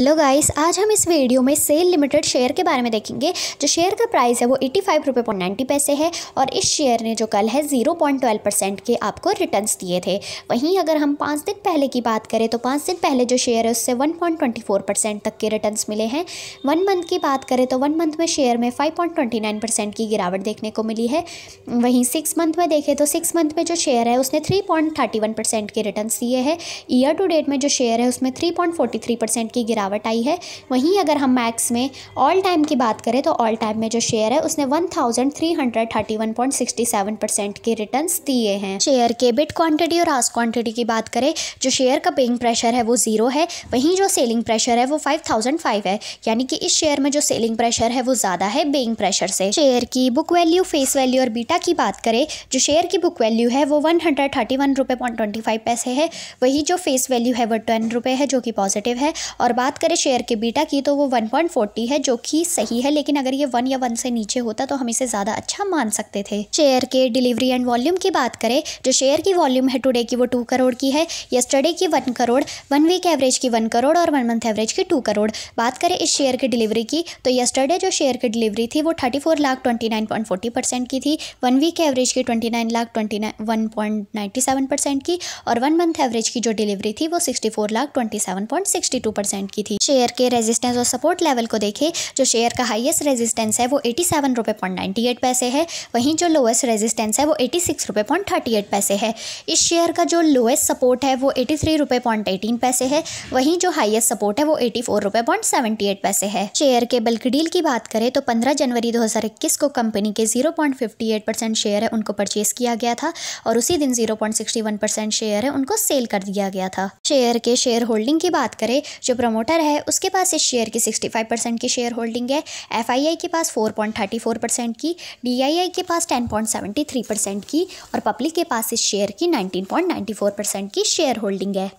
hello guys आज हम इस वीडियो में सेल लिमिटेड शेयर के बारे में देखेंगे जो शेयर का प्राइस है वो एट्टी फाइव रुपये पॉइंट नाइन्टी पैसे है और इस शेयर ने जो कल है जीरो पॉइंट ट्वेल्व परसेंट के आपको रिटर्न्स दिए थे वहीं अगर हम पाँच दिन पहले की बात करें तो पाँच दिन पहले जो शेयर है उससे one point twenty four percent तक के रिटर्न्स मिले हैं वन मंथ की बात करें तो वन मंथ में शेयर में five point twenty nine percent की गिरावट देखने को मिली है वहीं सिक्स मंथ में देखें तो सिक्स मंथ में जो शेयर है उसने three point thirty one percent के रिटर्न दिए हैं ईयर टू डेट में जो शेयर है उसमें three point forty three percent की गिरावट गिरावट आई है वहीं अगर हम मैक्स में ऑल टाइम की बात करें तो ऑल टाइम में जो शेयर है उसने 1331.67 परसेंट के रिटर्न्स दिए हैं शेयर के बिट क्वांटिटी और आस क्वांटिटी की बात करें जो शेयर का पेइंग प्रेशर है वो ज़ीरो है वहीं जो सेलिंग प्रेशर है वो फाइव है यानी कि इस शेयर में जो सेलिंग प्रेशर है वो ज़्यादा है बेइंग प्रेशर से शेयर की बुक वैल्यू फेस वैल्यू और बीटा की बात करें जो शेयर की बुक वैल्यू है वो वन हंड्रेड थर्टी वन रुपए पॉइंट ट्वेंटी फाइव पैसे है वही जो फेस वैल्यू है वो टेन रुपये है जो कि पॉजिटिव है और बात बात करें शेयर के बीटा की तो वो 1.40 है जो कि सही है लेकिन अगर ये वन या वन से नीचे होता तो हम इसे ज़्यादा अच्छा मान सकते थे शेयर के डिलीवरी एंड वॉल्यूम की बात करें जो शेयर की वॉल्यूम है टुडे की वो टू करोड़ की है यस्टरडे की one crore one week average की वन करोड़ और वन मंथ एवरेज की टू करोड़ बात करें इस शेयर की डिलीवरी की तो येस्टरडे जो शेयर की डिलीवरी थी वो thirty four lakh twenty nine point forty percent की थी वन वीक एवरेज की twenty nine lakh twenty one point ninety seven percent की और वन मंथ एवरेज की जो डिलीवरी थी वो sixty four lakh twenty seven point sixty two percent की थी शेयर के रेजिस्टेंस और सपोर्ट लेवल को देखें जो शेयर का हाईएस्ट रेजिस्टेंस है वो एटी सेवन रुपये पॉइंट नाइन्टी एट पैसे है वहीं जो लोएस्ट रेजिस्टेंस है वो एटी सिक्स रुपये पॉइंट थर्टी एट पैसे है इस शेयर का जो लोएस्ट सपोर्ट है वो एटी थ्री रुपये पॉइंट एटीन पैसे है वहीं जो हाईएस्ट सपोर्ट है वो एटी फोर रुपये पॉइंट सेवेंटी एट पैसे है शेयर के बल्क डील की बात करें तो पंद्रह जनवरी दो हज़ार इक्कीस को कंपनी के zero point fifty eight percent share है उनको परचेज किया गया था और उसी दिन zero point sixty one percent share है उनको सेल कर दिया गया था शेयर के शेयर होल्डिंग की बात करें जो प्रमोटर प्रमोटर है उसके पास इस शेयर की 65 परसेंट की शेयर होल्डिंग है एफ के पास 4.34 परसेंट की डी के पास 10.73 परसेंट की और पब्लिक के पास इस शेयर की 19.94 परसेंट की शेयर होल्डिंग है